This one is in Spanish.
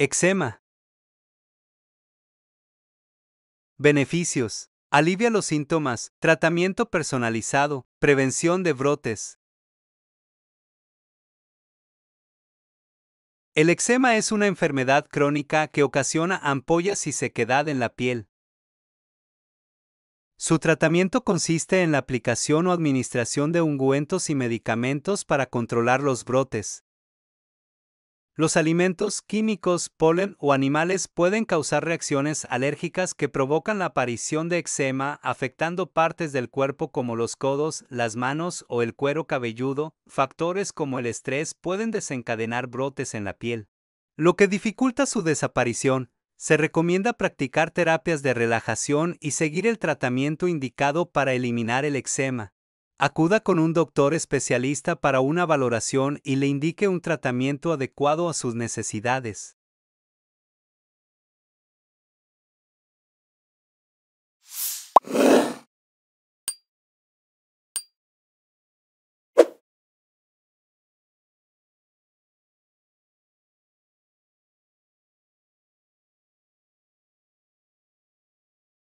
Eczema. Beneficios. Alivia los síntomas, tratamiento personalizado, prevención de brotes. El eczema es una enfermedad crónica que ocasiona ampollas y sequedad en la piel. Su tratamiento consiste en la aplicación o administración de ungüentos y medicamentos para controlar los brotes. Los alimentos, químicos, polen o animales pueden causar reacciones alérgicas que provocan la aparición de eczema afectando partes del cuerpo como los codos, las manos o el cuero cabelludo. Factores como el estrés pueden desencadenar brotes en la piel, lo que dificulta su desaparición. Se recomienda practicar terapias de relajación y seguir el tratamiento indicado para eliminar el eczema. Acuda con un doctor especialista para una valoración y le indique un tratamiento adecuado a sus necesidades.